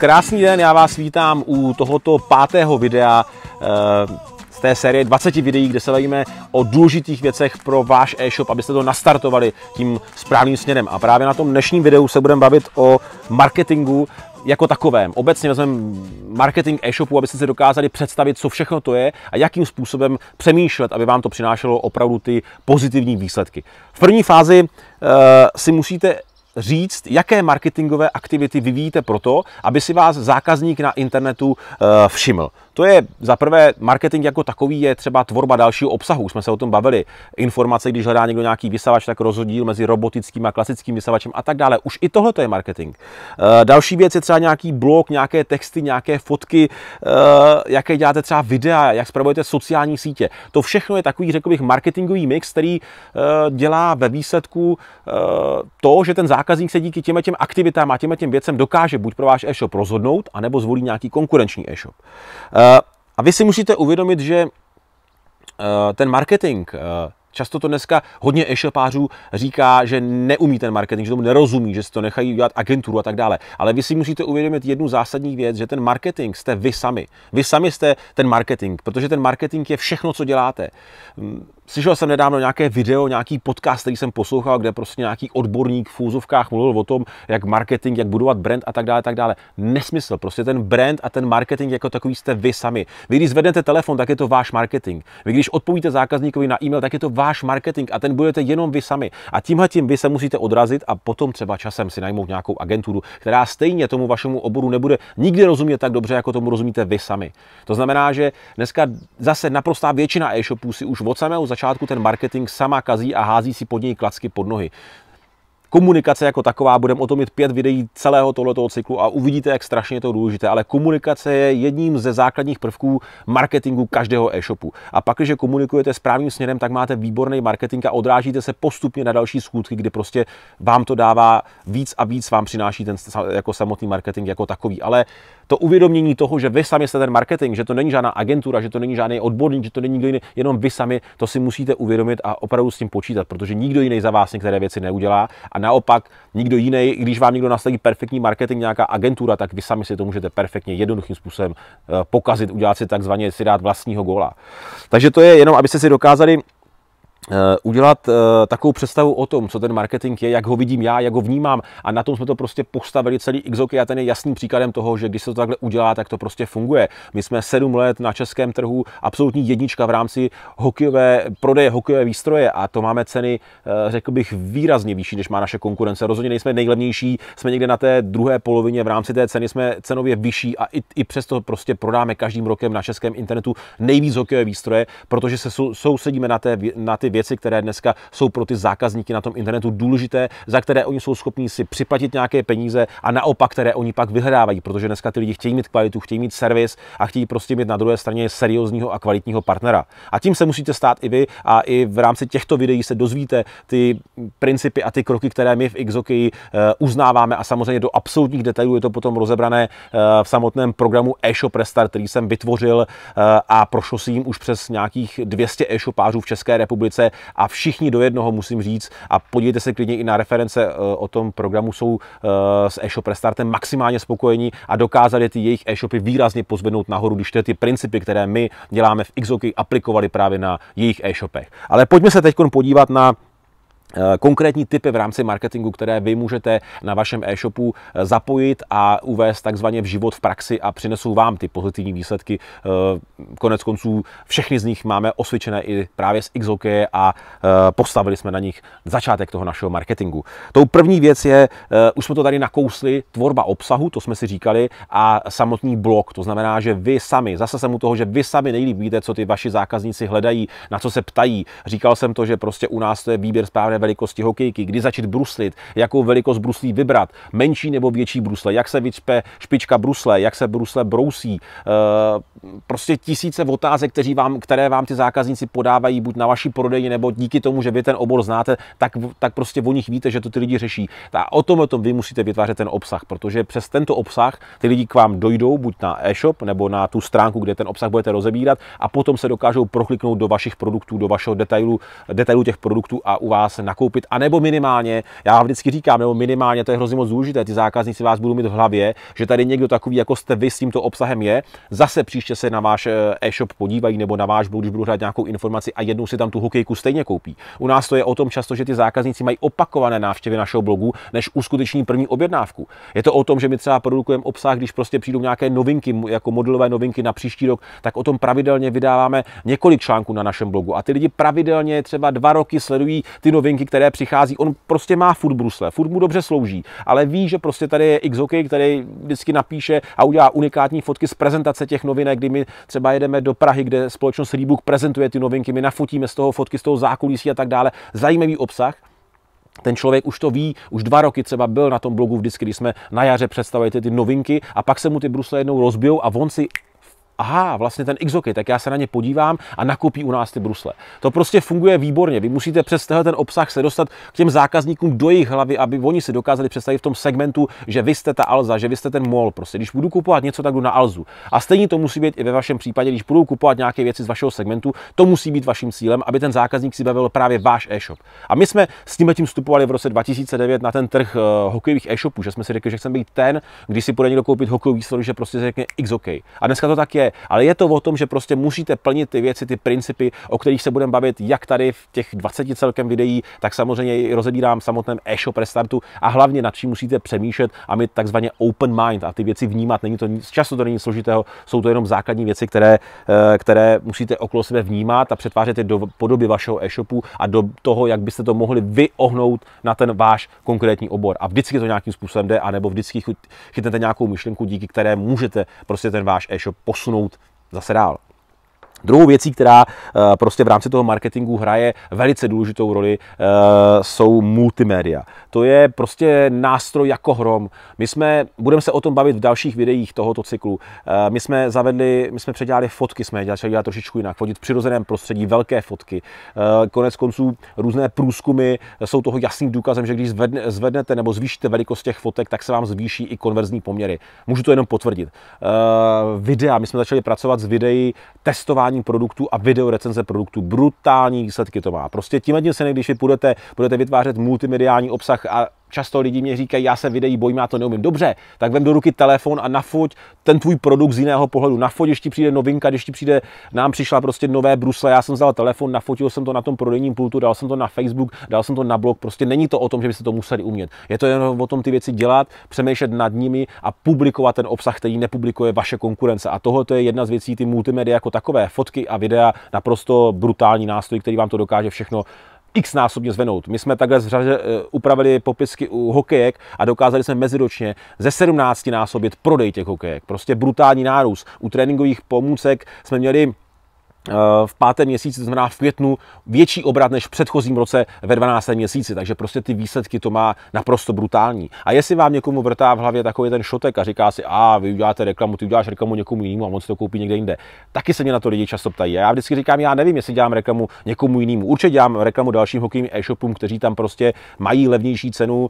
Krásný den, já vás vítám u tohoto pátého videa eh, z té série 20 videí, kde se bavíme o důležitých věcech pro váš e-shop, abyste to nastartovali tím správným směrem. A právě na tom dnešním videu se budeme bavit o marketingu jako takovém. Obecně vezmeme marketing e-shopu, abyste si dokázali představit, co všechno to je a jakým způsobem přemýšlet, aby vám to přinášelo opravdu ty pozitivní výsledky. V první fázi uh, si musíte říct, jaké marketingové aktivity vyvíjíte proto, aby si vás zákazník na internetu eh, všiml. To je za prvé marketing jako takový je třeba tvorba dalšího obsahu. Jsme se o tom bavili. Informace, když hledá někdo nějaký vysavač, tak rozdíl mezi robotickým a klasickým vysavačem a tak dále. Už i tohle je marketing. Eh, další věc je třeba nějaký blog, nějaké texty, nějaké fotky, eh, jaké děláte třeba videa, jak spravujete sociální sítě. To všechno je takový, řekl bych, marketingový mix, který eh, dělá ve výsledku to, že ten zákazník se díky těm těm aktivitám a těm těm věcem dokáže buď pro váš e-shop rozhodnout, anebo zvolí nějaký konkurenční e-shop. A vy si musíte uvědomit, že eh, ten marketing, eh, často to dneska hodně e-shopářů říká, že neumí ten marketing, že tomu nerozumí, že si to nechají udělat agenturu a tak dále. Ale vy si musíte uvědomit jednu zásadní věc, že ten marketing jste vy sami. Vy sami jste ten marketing, protože ten marketing je všechno, co děláte. Slyšel jsem nedávno nějaké video, nějaký podcast, který jsem poslouchal, kde prostě nějaký odborník v úzovkách mluvil o tom, jak marketing, jak budovat brand a tak dále, tak dále. Nesmysl, prostě ten brand a ten marketing jako takový jste vy sami. Vy když zvednete telefon, tak je to váš marketing. Vy když odpovíte zákazníkovi na e-mail, tak je to váš marketing a ten budete jenom vy sami. A tímhle tím vy se musíte odrazit a potom třeba časem si najmout nějakou agenturu, která stejně tomu vašemu oboru nebude nikdy rozumět tak dobře, jako tomu rozumíte vy sami. To znamená, že dneska zase naprostá většina e-shopů si už od samého začátku ten marketing sama kazí a hází si pod něj klacky pod nohy komunikace jako taková, budeme o tom mít pět videí celého tohoto cyklu a uvidíte, jak strašně je to důležité, ale komunikace je jedním ze základních prvků marketingu každého e-shopu. A pak, když komunikujete správným směrem, tak máte výborný marketing a odrážíte se postupně na další schůdky, kdy prostě vám to dává víc a víc, vám přináší ten jako samotný marketing jako takový. Ale to uvědomění toho, že vy sami jste ten marketing, že to není žádná agentura, že to není žádný odborník, že to není nikdo jiný, jenom vy sami to si musíte uvědomit a opravdu s tím počítat, protože nikdo jiný za vás některé věci neudělá a naopak nikdo jiný, když vám někdo nastaví perfektní marketing, nějaká agentura, tak vy sami si to můžete perfektně jednoduchým způsobem eh, pokazit, udělat si takzvaně si dát vlastního góla. Takže to je jenom, abyste si dokázali Eh, udělat eh, takovou představu o tom, co ten marketing je, jak ho vidím já, jak ho vnímám a na tom jsme to prostě postavili celý XOK a ten je jasným příkladem toho, že když se to takhle udělá, tak to prostě funguje. My jsme sedm let na českém trhu absolutní jednička v rámci hokejové, prodeje hokejové výstroje a to máme ceny, eh, řekl bych, výrazně vyšší, než má naše konkurence. Rozhodně nejsme nejlevnější, jsme někde na té druhé polovině v rámci té ceny, jsme cenově vyšší a i, i přesto prostě prodáme každým rokem na českém internetu nejvíc hokejové výstroje, protože se sou, sousedíme na, té, na ty věci, které dneska jsou pro ty zákazníky na tom internetu důležité, za které oni jsou schopni si připlatit nějaké peníze a naopak, které oni pak vyhledávají, protože dneska ty lidi chtějí mít kvalitu, chtějí mít servis a chtějí prostě mít na druhé straně seriózního a kvalitního partnera. A tím se musíte stát i vy a i v rámci těchto videí se dozvíte ty principy a ty kroky, které my v XOKI eh, uznáváme a samozřejmě do absolutních detailů je to potom rozebrané eh, v samotném programu e-shop Restart, který jsem vytvořil eh, a prošel si jim už přes nějakých 200 e-shopářů v České republice a všichni do jednoho musím říct a podívejte se klidně i na reference eh, o tom programu jsou eh, s e-shop restartem maximálně spokojení a dokázali ty jejich e-shopy výrazně pozvednout nahoru, když ty, ty principy, které my děláme v Xoky, aplikovali právě na jejich e-shopech. Ale pojďme se teď podívat na Eh, konkrétní typy v rámci marketingu, které vy můžete na vašem e-shopu eh, zapojit a uvést takzvaně v život v praxi a přinesou vám ty pozitivní výsledky. Eh, konec konců všechny z nich máme osvědčené i právě z XOK a postavili jsme na nich začátek toho našeho marketingu. Tou první věc je, už jsme to tady nakousli, tvorba obsahu, to jsme si říkali, a samotný blog, to znamená, že vy sami, zase jsem u toho, že vy sami nejlíp víte, co ty vaši zákazníci hledají, na co se ptají. Říkal jsem to, že prostě u nás to je výběr správné velikosti hokejky, kdy začít bruslit, jakou velikost bruslí vybrat, menší nebo větší brusle, jak se vyčpe špička brusle, jak se brusle brousí. Eh, prostě tisíce otázek, které vám, které vám ty zákazníci podávají buď na vaší prodejně, nebo díky tomu, že vy ten obor znáte, tak, tak prostě o nich víte, že to ty lidi řeší. A o tom, o tom vy musíte vytvářet ten obsah, protože přes tento obsah ty lidi k vám dojdou buď na e-shop nebo na tu stránku, kde ten obsah budete rozebírat a potom se dokážou prokliknout do vašich produktů, do vašeho detailu, detailu těch produktů a u vás nakoupit, anebo minimálně, já vždycky říkám, nebo minimálně, to je hrozně moc důležité, ty zákazníci vás budou mít v hlavě, že tady někdo takový, jako jste vy s tímto obsahem je, zase příště se na váš eh, e-shop podívají nebo na váš blog, když budou hrát nějakou informaci a jednou si tam tu hokejku stejně koupí. U nás to je o tom často, že ty zákazníci mají opakované návštěvy našeho blogu, než uskuteční první objednávku. Je to o tom, že my třeba produkujeme obsah, když prostě přijdou nějaké novinky, jako modelové novinky na příští rok, tak o tom pravidelně vydáváme několik článků na našem blogu. A ty lidi pravidelně třeba dva roky sledují ty novinky novinky, které přichází. On prostě má furt brusle, furt mu dobře slouží, ale ví, že prostě tady je XHockey, který vždycky napíše a udělá unikátní fotky z prezentace těch novinek, kdy my třeba jedeme do Prahy, kde společnost Rebook prezentuje ty novinky, my nafotíme z toho fotky z toho zákulisí a tak dále. Zajímavý obsah ten člověk už to ví, už dva roky třeba byl na tom blogu vždycky, když jsme na jaře představili ty, ty novinky a pak se mu ty brusle jednou rozbijou a on si aha, vlastně ten exoky, tak já se na ně podívám a nakoupí u nás ty brusle. To prostě funguje výborně. Vy musíte přes tenhle ten obsah se dostat k těm zákazníkům do jejich hlavy, aby oni si dokázali představit v tom segmentu, že vy jste ta Alza, že vy jste ten mol. Prostě když budu kupovat něco, tak jdu na Alzu. A stejně to musí být i ve vašem případě, když budu kupovat nějaké věci z vašeho segmentu, to musí být vaším cílem, aby ten zákazník si bavil právě váš e-shop. A my jsme s tím tím vstupovali v roce 2009 na ten trh eh, hokejových e-shopů, že jsme si řekli, že chceme být ten, když si půjde někdo koupit hokejový stroj, že prostě řekne XOK. A dneska to tak je ale je to o tom, že prostě musíte plnit ty věci, ty principy, o kterých se budeme bavit, jak tady v těch 20 celkem videí, tak samozřejmě i rozebírám v samotném e-shop restartu a hlavně nad čím musíte přemýšlet a mít takzvaně open mind a ty věci vnímat. Není to nic, často to není složitého, jsou to jenom základní věci, které, eh, které musíte okolo sebe vnímat a přetvářet je do podoby vašeho e-shopu a do toho, jak byste to mohli vyohnout na ten váš konkrétní obor. A vždycky to nějakým způsobem jde, anebo vždycky chytnete nějakou myšlenku, díky které můžete prostě ten váš e-shop posunout posunout zase dál. Druhou věcí, která eh, prostě v rámci toho marketingu hraje velice důležitou roli, eh, jsou multimédia. To je prostě nástroj jako hrom. My jsme, budeme se o tom bavit v dalších videích tohoto cyklu. Eh, my jsme zavedli, my jsme předělali fotky, jsme začali dělat trošičku jinak, fotit v přirozeném prostředí, velké fotky. Konec konců různé průzkumy jsou toho jasným důkazem, že když zvednete nebo zvýšíte velikost těch fotek, tak se vám zvýší i konverzní poměry. Můžu to jenom potvrdit. Videa, my jsme začali pracovat s videí testování testování produktů a video recenze produktů. Brutální výsledky to má. Prostě tím jedním se, když vy budete, budete vytvářet multimediální obsah a Často lidi mě říkají, já se videí bojím, já to neumím. Dobře, tak vem do ruky telefon a nafoť ten tvůj produkt z jiného pohledu. Nafoť, když ti přijde novinka, když ti přijde, nám přišla prostě nové brusle, já jsem vzal telefon, nafotil jsem to na tom prodejním pultu, dal jsem to na Facebook, dal jsem to na blog. Prostě není to o tom, že byste to museli umět. Je to jenom o tom ty věci dělat, přemýšlet nad nimi a publikovat ten obsah, který nepublikuje vaše konkurence. A tohle je jedna z věcí, ty multimedia jako takové, fotky a videa, naprosto brutální nástroj, který vám to dokáže všechno x násobně zvenout. My jsme takhle zřaže, eh, upravili popisky u hokejek a dokázali jsme meziročně ze 17 násobit prodej těch hokejek. Prostě brutální nárůst. U tréninkových pomůcek jsme měli Eh, v pátém měsíci, to znamená v květnu, větší obrat než v předchozím roce ve 12. měsíci. Takže prostě ty výsledky to má naprosto brutální. A jestli vám někomu vrtá v hlavě takový ten šotek a říká si, a vy uděláte reklamu, ty uděláš reklamu někomu jinému a on si to koupí někde jinde, taky se mě na to lidi často ptají. A já vždycky říkám, já nevím, jestli dělám reklamu někomu jinému. Určitě dělám reklamu dalším hokejovým e-shopům, kteří tam prostě mají levnější cenu,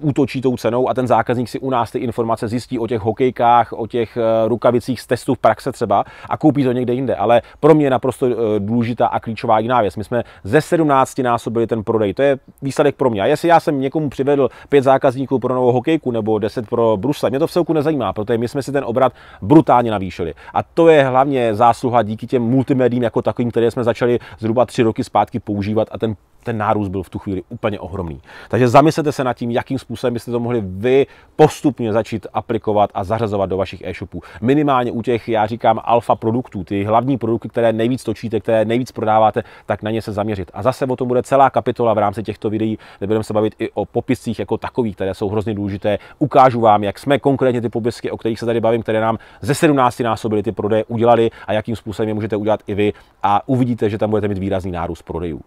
uh, útočí tou cenou a ten zákazník si u nás ty informace zjistí o těch hokejkách, o těch eh, rukavicích z testů v praxe třeba a koupí to někde jinde. Ale pro mě naprosto eh, důležitá a klíčová jiná věc. My jsme ze 17 násobili ten prodej. To je výsledek pro mě. A jestli já jsem někomu přivedl pět zákazníků pro novou hokejku nebo 10 pro Brusel, mě to v celku nezajímá, protože my jsme si ten obrat brutálně navýšili. A to je hlavně zásluha díky těm multimediím jako takovým, které jsme začali zhruba tři roky zpátky používat a ten ten nárůst byl v tu chvíli úplně ohromný. Takže zamyslete se nad tím, jakým způsobem byste to mohli vy postupně začít aplikovat a zařazovat do vašich e-shopů. Minimálně u těch, já říkám, alfa produktů, ty hlavní produkty, které které nejvíc točíte, které nejvíc prodáváte, tak na ně se zaměřit. A zase o tom bude celá kapitola v rámci těchto videí, kde budeme se bavit i o popiscích jako takových, které jsou hrozně důležité. Ukážu vám, jak jsme konkrétně ty popisky, o kterých se tady bavím, které nám ze 17 násobily ty prodeje udělali a jakým způsobem je můžete udělat i vy a uvidíte, že tam budete mít výrazný nárůst prodejů.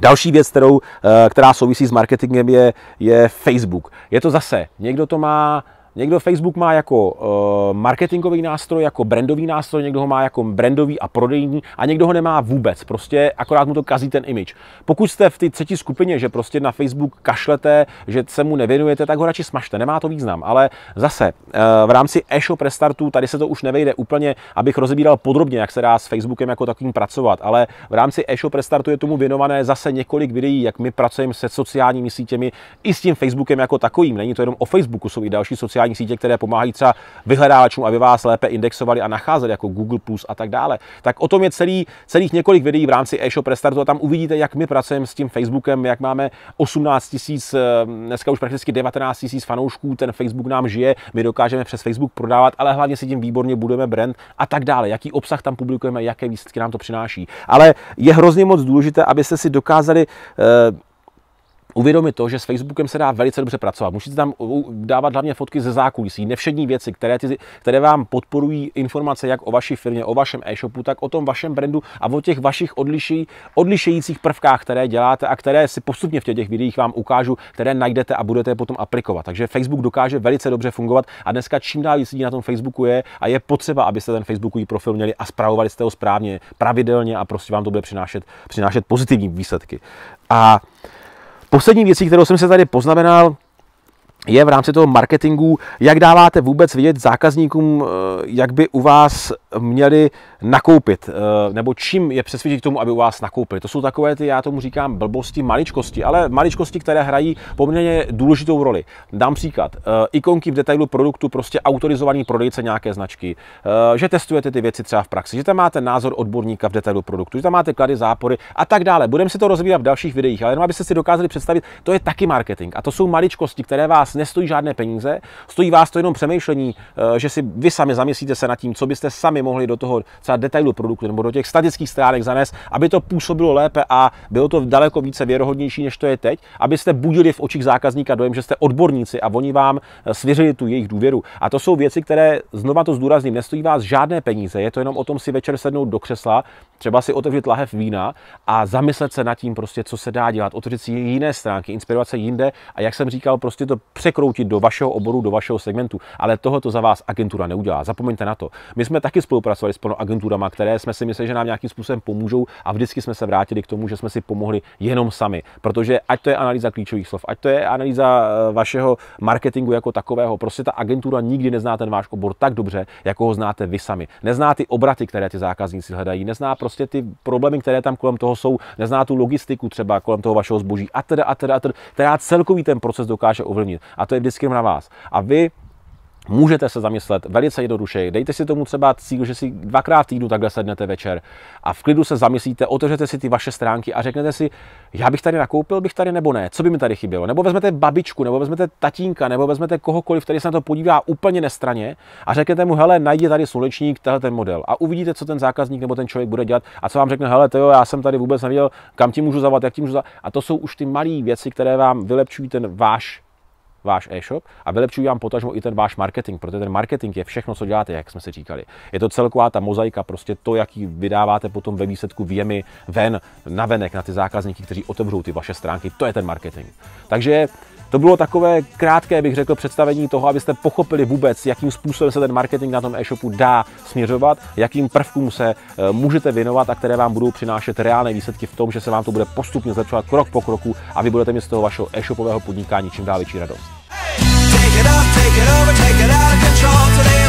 Další věc, kterou, eh, která souvisí s marketingem, je, je Facebook. Je to zase, někdo to má Někdo Facebook má jako uh, marketingový nástroj, jako brandový nástroj, někdo ho má jako brandový a prodejní a někdo ho nemá vůbec. Prostě akorát mu to kazí ten image. Pokud jste v té třetí skupině, že prostě na Facebook kašlete, že se mu nevěnujete, tak ho radši smažte, nemá to význam. Ale zase uh, v rámci e-shop restartu tady se to už nevejde úplně, abych rozebíral podrobně, jak se dá s Facebookem jako takovým pracovat, ale v rámci e-shop restartu je tomu věnované zase několik videí, jak my pracujeme se sociálními sítěmi i s tím Facebookem jako takovým. Není to jenom o Facebooku, jsou i další sociální sociální sítě, které pomáhají třeba vyhledávačům, aby vás lépe indexovali a nacházeli, jako Google Plus a tak dále. Tak o tom je celý, celých několik videí v rámci e-shop restartu a tam uvidíte, jak my pracujeme s tím Facebookem, jak máme 18 tisíc, eh, dneska už prakticky 19 tisíc fanoušků, ten Facebook nám žije, my dokážeme přes Facebook prodávat, ale hlavně si tím výborně budeme brand a tak dále. Jaký obsah tam publikujeme, jaké výsledky nám to přináší. Ale je hrozně moc důležité, abyste si dokázali eh, uvědomit to, že s Facebookem se dá velice dobře pracovat. Musíte tam dávat hlavně fotky ze zákulisí, nevšední věci, které, ty, které vám podporují informace jak o vaší firmě, o vašem e-shopu, tak o tom vašem brandu a o těch vašich odliší, odlišejících prvkách, které děláte a které si postupně v těch, videích vám ukážu, které najdete a budete je potom aplikovat. Takže Facebook dokáže velice dobře fungovat a dneska čím dál víc lidí na tom Facebooku je a je potřeba, abyste ten Facebookový profil měli a zpravovali jste ho správně, pravidelně a prostě vám to bude přinášet, přinášet pozitivní výsledky. A Poslední věcí, kterou jsem se tady poznamenal, je v rámci toho marketingu, jak dáváte vůbec vidět zákazníkům, eh, jak by u vás měli nakoupit, eh, nebo čím je přesvědčit k tomu, aby u vás nakoupili. To jsou takové ty, já tomu říkám, blbosti, maličkosti, ale maličkosti, které hrají poměrně důležitou roli. Dám příklad. Eh, ikonky v detailu produktu, prostě autorizovaný prodejce nějaké značky, že testujete ty věci třeba v praxi, že tam máte názor odborníka v detailu produktu, že tam máte klady, zápory a tak dále. Budeme si to rozvíjet v dalších videích, ale jenom abyste si dokázali představit, to je taky marketing. A to jsou maličkosti, které vás nestojí žádné peníze, stojí vás to jenom přemýšlení, eh, že si vy sami zamyslíte se nad tím, co byste sami mohli do toho třeba detailu produktu nebo do těch statických stránek zanést, aby to působilo lépe a bylo to daleko více věrohodnější, než to je teď, abyste budili v očích zákazníka dojem, že jste odborníci a oni vám eh, svěřili tu jejich důvěru. A to jsou věci, které, znova to zdůrazním, nestojí vás žádné peníze, je to jenom o tom si večer sednout do křesla, třeba si otevřít lahev vína a zamyslet se nad tím, prostě, co se dá dělat, otevřít si jiné stránky, inspirovat se jinde a jak jsem říkal, prostě to překroutit do vašeho oboru, do vašeho segmentu, ale tohle to za vás agentura neudělá. Zapomeňte na to. My jsme taky spolupracovali s plno agenturama, které jsme si mysleli, že nám nějakým způsobem pomůžou a vždycky jsme se vrátili k tomu, že jsme si pomohli jenom sami. Protože ať to je analýza klíčových slov, ať to je analýza eh, vašeho marketingu jako takového, prostě ta agentura nikdy nezná ten váš obor tak dobře, jako ho znáte vy sami. Nezná ty obraty, které ty zákazníci hledají, nezná prostě ty problémy, které tam kolem toho jsou, nezná tu logistiku třeba kolem toho vašeho zboží a teda a teda a teda, která celkový ten proces dokáže ovlivnit a to je vždycky na vás. A vy Můžete se zamyslet velice jednoduše. Dejte si tomu třeba cíl, že si dvakrát v týdnu takhle sednete večer a v klidu se zamyslíte, otevřete si ty vaše stránky a řeknete si, já bych tady nakoupil, bych tady nebo ne, co by mi tady chybělo. Nebo vezmete babičku, nebo vezmete tatínka, nebo vezmete kohokoliv, který se na to podívá úplně nestraně a řeknete mu, hele, najdi tady slunečník, tenhle ten model. A uvidíte, co ten zákazník nebo ten člověk bude dělat a co vám řekne, hele, jo, já jsem tady vůbec nevěděl, kam ti můžu zavat, jak ti můžu zavat. A to jsou už ty malé věci, které vám vylepšují ten váš váš e-shop a vylepšují vám potažmo i ten váš marketing, protože ten marketing je všechno, co děláte, jak jsme si říkali. Je to celková ta mozaika, prostě to, jaký vydáváte potom ve výsledku věmi ven, na venek, na ty zákazníky, kteří otevřou ty vaše stránky, to je ten marketing. Takže to bylo takové krátké, bych řekl, představení toho, abyste pochopili vůbec, jakým způsobem se ten marketing na tom e-shopu dá směřovat, jakým prvkům se eh, můžete věnovat a které vám budou přinášet reálné výsledky v tom, že se vám to bude postupně zlepšovat krok po kroku a vy budete mít z toho vašeho e-shopového podnikání čím dál větší radost. Take it up, take it over, take it out of control today